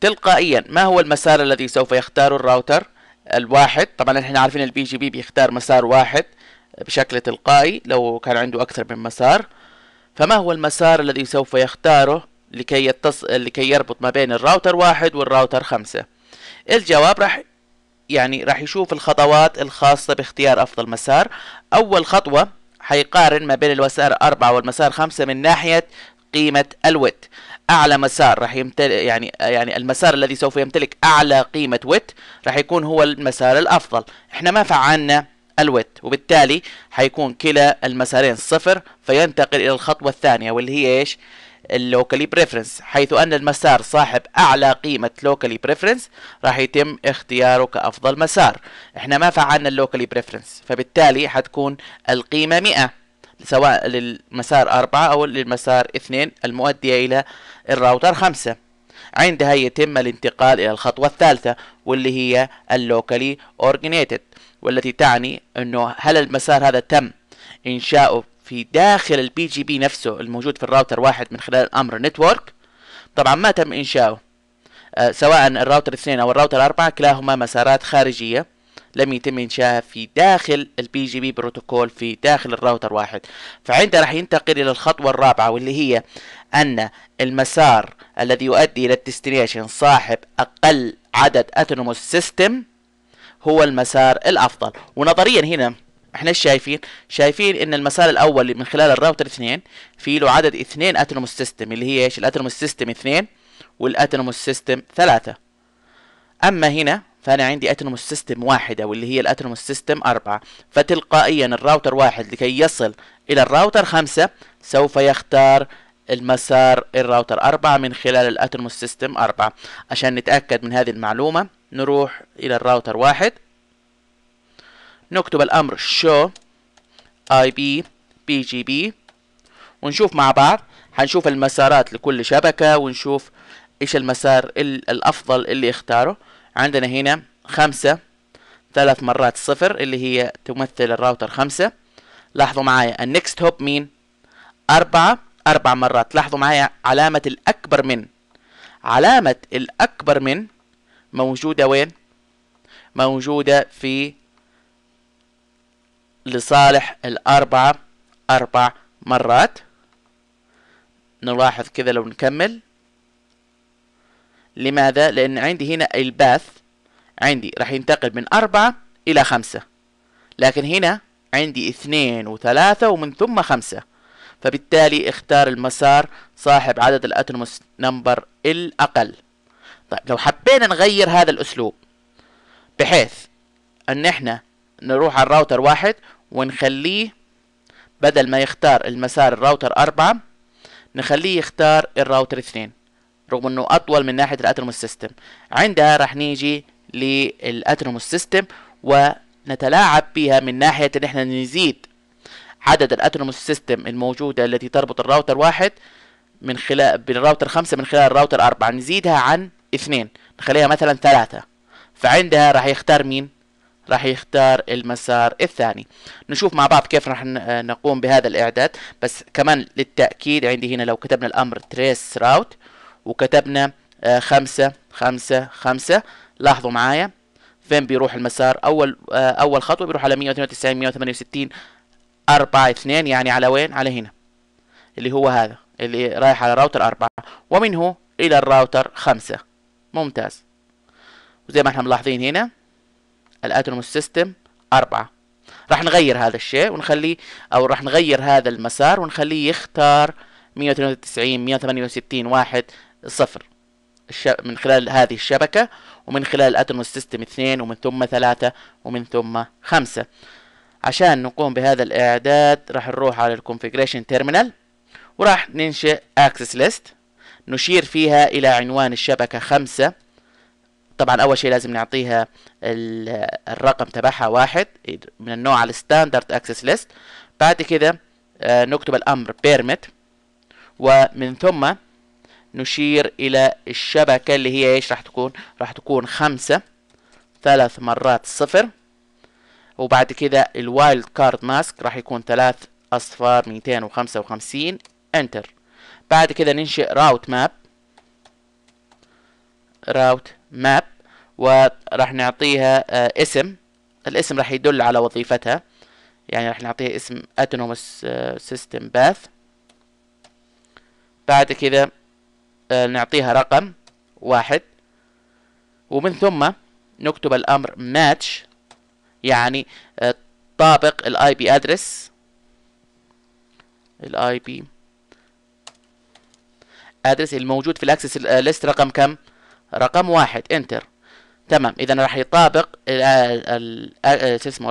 تلقائيا ما هو المسار الذي سوف يختاره الراوتر الواحد طبعا احنا عارفين البي جي بي بيختار مسار واحد بشكل تلقائي لو كان عنده أكثر من مسار فما هو المسار الذي سوف يختاره لكي, يتص... لكي يربط ما بين الراوتر واحد والراوتر خمسة الجواب راح يعني راح يشوف الخطوات الخاصة باختيار أفضل مسار أول خطوة حيقارن ما بين المسار أربعة والمسار خمسة من ناحية قيمة الوت أعلى مسار راح يمتلك يعني يعني المسار الذي سوف يمتلك أعلى قيمة وت راح يكون هو المسار الأفضل احنا ما فعلنا الوت وبالتالي حيكون كلا المسارين صفر فينتقل إلى الخطوة الثانية واللي هي إيش اللوكالي بريفرنس حيث أن المسار صاحب أعلى قيمة لوكالي بريفرنس راح يتم اختياره كأفضل مسار احنا ما فعلنا اللوكالي بريفرنس فبالتالي حتكون القيمة 100 سواء للمسار 4 أو للمسار 2 المؤدية إلى الراوتر 5 عندها يتم الانتقال إلى الخطوة الثالثة واللي هي اللوكالي اورجنيتد والتي تعني أنه هل المسار هذا تم إنشاؤه في داخل البي جي بي نفسه الموجود في الراوتر واحد من خلال الامر نتورك طبعا ما تم انشاؤه آه، سواء الراوتر اثنين او الراوتر اربعة كلاهما مسارات خارجية لم يتم انشائها في داخل البي جي بي بروتوكول في داخل الراوتر واحد فعندها راح ينتقل الى الخطوة الرابعة واللي هي ان المسار الذي يؤدي الى الديستنيشن صاحب اقل عدد اتونوموس سيستم هو المسار الافضل ونظريا هنا احنا ايش شايفين؟ شايفين ان المسار الاول من خلال الراوتر اثنين في له عدد اثنين اتنوموس سيستم اللي هي ايش؟ الاتنوموس سيستم اثنين والاتنوموس سيستم ثلاثة. اما هنا فانا عندي اتنوموس سيستم واحده واللي هي الاتنوموس سيستم اربعة، فتلقائيا الراوتر واحد لكي يصل الى الراوتر خمسة سوف يختار المسار الراوتر اربعة من خلال الاتنوموس سيستم اربعة، عشان نتاكد من هذه المعلومه نروح الى الراوتر واحد نكتب الأمر show IP بي ونشوف مع بعض حنشوف المسارات لكل شبكة ونشوف إيش المسار الأفضل اللي اختاره عندنا هنا خمسة ثلاث مرات صفر اللي هي تمثل الراوتر خمسة لاحظوا معايا النكست هوب مين أربعة أربع مرات لاحظوا معايا علامة الأكبر من علامة الأكبر من موجودة وين موجودة في لصالح الأربعة أربع مرات نلاحظ كذا لو نكمل لماذا؟ لأن عندي هنا الباث عندي راح ينتقل من أربعة إلى خمسة لكن هنا عندي اثنين وثلاثة ومن ثم خمسة فبالتالي اختار المسار صاحب عدد الأترمس نمبر الأقل طيب لو حبينا نغير هذا الأسلوب بحيث أن احنا نروح على الراوتر واحد ونخليه بدل ما يختار المسار الراوتر أربعة نخليه يختار الراوتر اثنين رغم انه اطول من ناحية الاترموس سيستم عندها راح نيجي للاترموس سيستم ونتلاعب بها من ناحية ان احنا نزيد عدد الاترموس سيستم الموجودة التي تربط الراوتر واحد من خلال بالراوتر خمسة من خلال الراوتر أربعة نزيدها عن اثنين نخليها مثلا ثلاثة فعندها راح يختار مين راح يختار المسار الثاني نشوف مع بعض كيف راح آه، نقوم بهذا الإعداد بس كمان للتأكيد عندي هنا لو كتبنا الأمر تريس راوت وكتبنا آه، خمسة خمسة خمسة لاحظوا معايا فين بيروح المسار أول آه، أول خطوة بيروح على 192 168 أربعة اثنين يعني على وين على هنا اللي هو هذا اللي رايح على راوتر أربعة ومنه إلى الراوتر خمسة ممتاز وزي ما احنا ملاحظين هنا الاتونوموس سيستم أربعة راح نغير هذا الشيء ونخليه أو راح نغير هذا المسار ونخليه يختار 192 168 واحد صفر من خلال هذه الشبكة ومن خلال الاتونوموس سيستم اثنين ومن ثم ثلاثة ومن ثم خمسة عشان نقوم بهذا الإعداد راح نروح على الكونفيجريشن تيرمينال وراح ننشئ اكسس ليست نشير فيها إلى عنوان الشبكة خمسة طبعا اول شيء لازم نعطيها الرقم تبعها واحد من النوع الستاندرد اكسس ليست بعد كده آه، نكتب الامر بيرمت ومن ثم نشير الى الشبكة اللي هي ايش راح تكون راح تكون خمسة ثلاث مرات صفر وبعد كده الوايلد كارد ماسك راح يكون ثلاث اصفار ميتين وخمسة وخمسين انتر بعد كده ننشئ راوت ماب راوت ماب وراح نعطيها آه، اسم الاسم راح يدل على وظيفتها يعني راح نعطيها اسم autonomous آه، system path بعد كذا آه، نعطيها رقم واحد ومن ثم نكتب الامر match يعني طابق الاي بي ادرس الاي بي ادرس الموجود في الاكسس ليست رقم كم رقم واحد انتر تمام اذا راح يطابق شو اسمه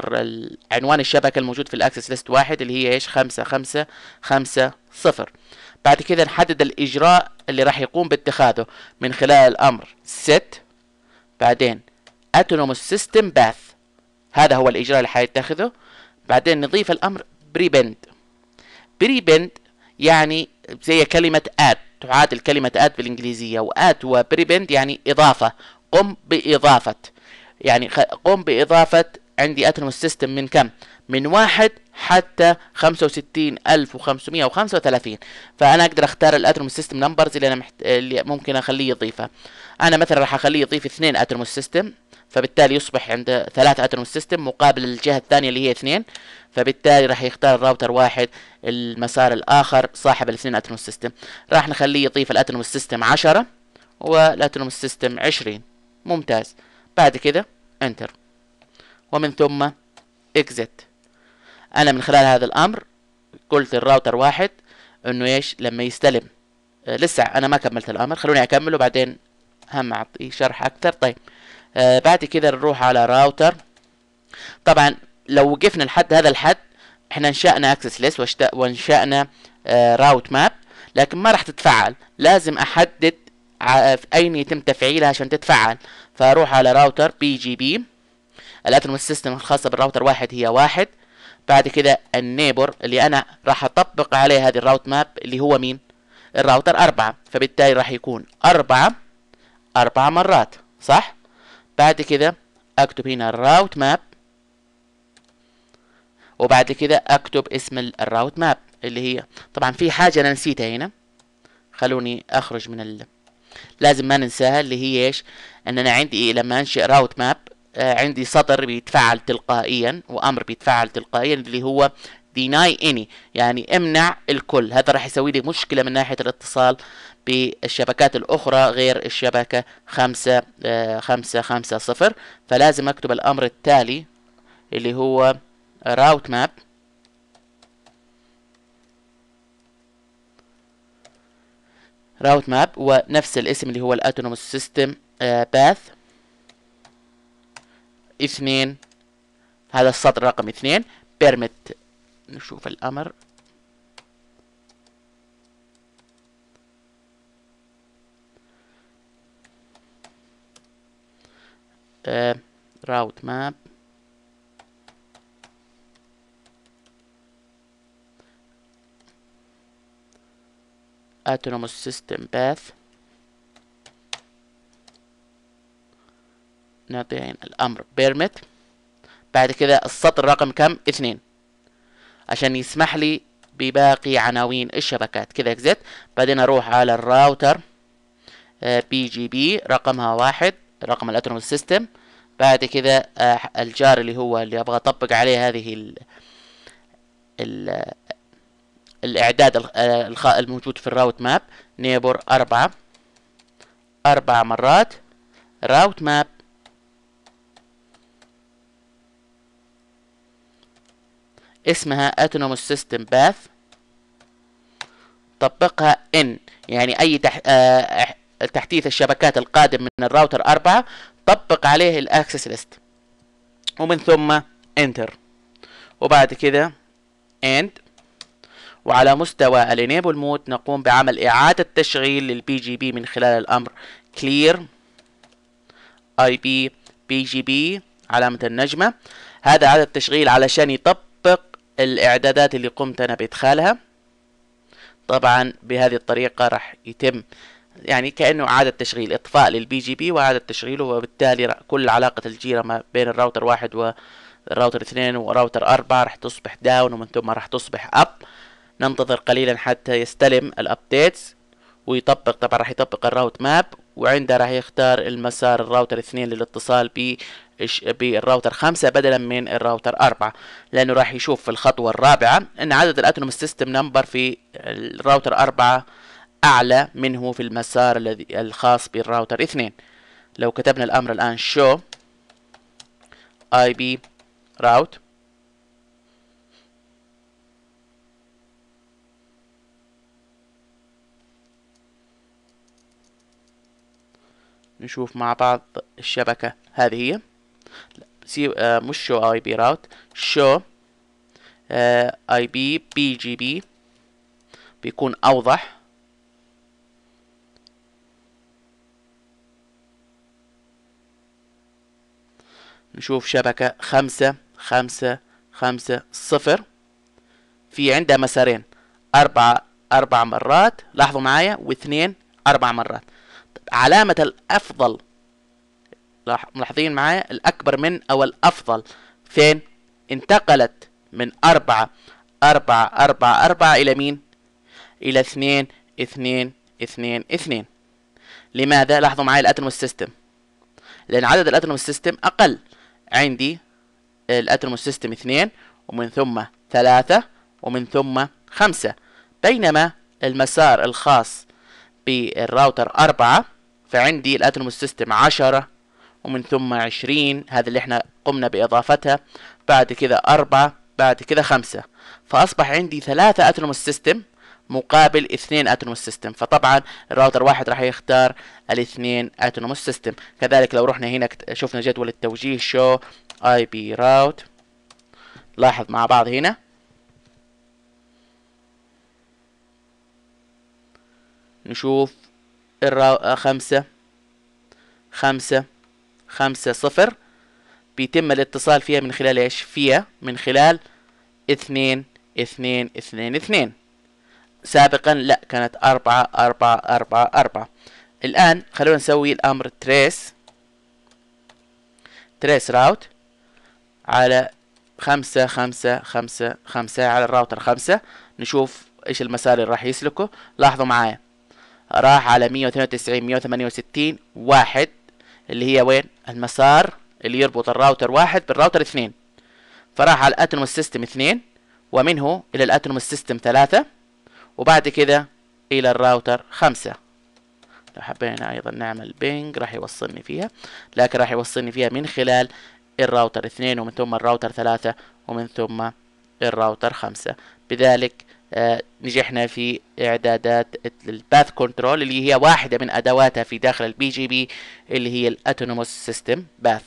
عنوان الشبكه الموجود في الاكسس ليست واحد اللي هي ايش خمسة خمسة خمسة صفر بعد كذا نحدد الاجراء اللي راح يقوم باتخاذه من خلال الامر set بعدين autonomous system path هذا هو الاجراء اللي حيتخذه بعدين نضيف الامر بريبند بريبند يعني زي كلمه add تعادل كلمة ات بالانجليزية وات وبريبند يعني اضافة قم باضافة يعني قم باضافة عندي اتنوم السيستم من كم؟ من واحد حتى 65535 فانا اقدر اختار الاترم سيستم نمبرز اللي انا محت... اللي ممكن اخليه يضيفها انا مثلا راح اخليه يضيف اثنين اترم سيستم فبالتالي يصبح عند ثلاثة اترم سيستم مقابل الجهة الثانية اللي هي اثنين فبالتالي راح يختار الراوتر واحد المسار الاخر صاحب الاثنين اترم سيستم راح نخليه يضيف الاترم سيستم عشرة والاترم سيستم عشرين ممتاز بعد كده انتر ومن ثم اكزت انا من خلال هذا الامر قلت الراوتر واحد انه ايش لما يستلم آه، لسه انا ما كملت الامر خلوني اكمله بعدين هم اعطيه شرح اكثر طيب آه، بعد كده نروح على راوتر طبعا لو وقفنا لحد هذا الحد احنا انشأنا اكسس ليس وانشأنا راوت آه، ماب لكن ما راح تتفعل لازم احدد في اين يتم تفعيلها عشان تتفعل فاروح على راوتر بي جي بي الاترمس سيستم الخاصه بالراوتر واحد هي واحد بعد كده النيبر اللي انا راح اطبق عليه هذه الراوت ماب اللي هو مين الراوتر أربعة فبالتالي راح يكون أربعة أربعة مرات صح بعد كده اكتب هنا الراوت ماب وبعد كده اكتب اسم الراوت ماب اللي هي طبعا في حاجه انا نسيتها هنا خلوني اخرج من ال... لازم ما ننساها اللي هي ايش ان انا عندي إيه لما انشئ راوت ماب آه عندي سطر بيتفعل تلقائيا وامر بيتفعل تلقائيا اللي هو deny any يعني امنع الكل هذا راح يسوي لي مشكله من ناحيه الاتصال بالشبكات الأخرى غير الشبكة خمسة آه، خمسة خمسة صفر فلازم أكتب الأمر التالي اللي هو راوت ماب راوت ماب ونفس الاسم اللي هو الاتونوموس سيستم باث اثنين هذا السطر رقم اثنين بيرمت نشوف الامر آه، route map autonomous system path نعطيهن الامر permit بعد كذا السطر رقم كم اثنين عشان يسمح لي بباقي عناوين الشبكات كذا اكزت بعدين اروح على الراوتر بي جي بي رقمها واحد رقم الاترم سيستم بعد كده آه، الجار اللي هو اللي ابغى اطبق عليه هذه ال ال الاعداد آه، الموجود في الراوت ماب نيبر أربعة أربع مرات راوت ماب اسمها اتونوموس سيستم باث طبقها ان يعني اي تح... آه تحديث الشبكات القادم من الراوتر 4 طبق عليه الاكسس ليست ومن ثم انتر وبعد كده اند وعلى مستوى الانيبل مود نقوم بعمل اعادة تشغيل للبي جي بي من خلال الامر clear جي بي علامة النجمة هذا اعادة تشغيل علشان يطبق الاعدادات اللي قمت انا بادخالها طبعا بهذه الطريقة راح يتم يعني كأنه إعادة تشغيل إطفاء للبي جي بي وإعادة تشغيله وبالتالي كل علاقة الجيرة ما بين الراوتر واحد والراوتر اثنين وراوتر أربعة راح تصبح داون ومن ثم راح تصبح أب ننتظر قليلا حتى يستلم الأبديتس ويطبق طبعا راح يطبق الراوت ماب وعندها راح يختار المسار الراوتر اثنين للاتصال ب بالراوتر خمسة بدلا من الراوتر أربعة لأنه راح يشوف في الخطوة الرابعة أن عدد الأتنوم سيستم نمبر في الراوتر أربعة أعلى منه في المسار الذي الخاص بالراوتر اثنين لو كتبنا الأمر الآن show IP route نشوف مع بعض الشبكة هذه هي سي آه مش شو اي بي راوت شو اي بي بي جي بي بيكون اوضح نشوف شبكة خمسة خمسة خمسة صفر في عندها مسارين أربعة أربع مرات لاحظوا معايا واثنين أربع مرات علامة الأفضل ملاحظين معايا الأكبر من أو الأفضل فين انتقلت من أربعة أربعة أربعة أربعة إلى مين إلى اثنين اثنين اثنين اثنين لماذا لاحظوا معايا الأتنوم سيستم لأن عدد الأتنوم سيستم أقل عندي الاترمو سيستم اثنين ومن ثم ثلاثة ومن ثم خمسة بينما المسار الخاص بالراوتر أربعة فعندي الاترمو سيستم عشرة ومن ثم عشرين هذا اللي احنا قمنا بإضافتها بعد كذا أربعة بعد كذا خمسة فأصبح عندي ثلاثة اترمو سيستم مقابل اثنين اتونوم سيستم فطبعا الراوتر واحد راح يختار الاثنين اتونوم سيستم كذلك لو رحنا هنا شفنا جدول التوجيه شو اي بي راوت لاحظ مع بعض هنا نشوف الراو آه، خمسة خمسة خمسة صفر بيتم الاتصال فيها من خلال ايش؟ فيها من خلال اثنين اثنين اثنين اثنين سابقا لا كانت أربعة أربعة أربعة أربعة الآن خلونا نسوي الأمر تريس تريس راوت على خمسة خمسة خمسة خمسة على الراوتر خمسة نشوف إيش المسار اللي راح يسلكه لاحظوا معايا راح على مية وثمانية وتسعين مية وثمانية وستين واحد اللي هي وين المسار اللي يربط الراوتر واحد بالراوتر اثنين فراح على الاتنوم سيستم اثنين ومنه إلى الاتنوم سيستم ثلاثة وبعد كده إلى الراوتر خمسة لو حبينا أيضا نعمل بينج راح يوصلني فيها لكن راح يوصلني فيها من خلال الراوتر اثنين ومن ثم الراوتر ثلاثة ومن ثم الراوتر خمسة بذلك آه، نجحنا في إعدادات الباث كنترول اللي هي واحدة من أدواتها في داخل البي جي بي اللي هي الأتونوموس سيستم باث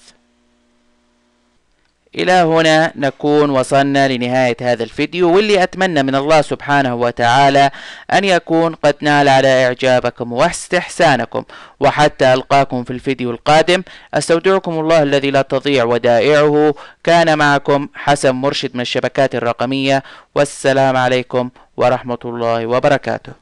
إلى هنا نكون وصلنا لنهاية هذا الفيديو واللي أتمنى من الله سبحانه وتعالى أن يكون قد نال على إعجابكم واستحسانكم وحتى ألقاكم في الفيديو القادم أستودعكم الله الذي لا تضيع ودائعه كان معكم حسن مرشد من الشبكات الرقمية والسلام عليكم ورحمة الله وبركاته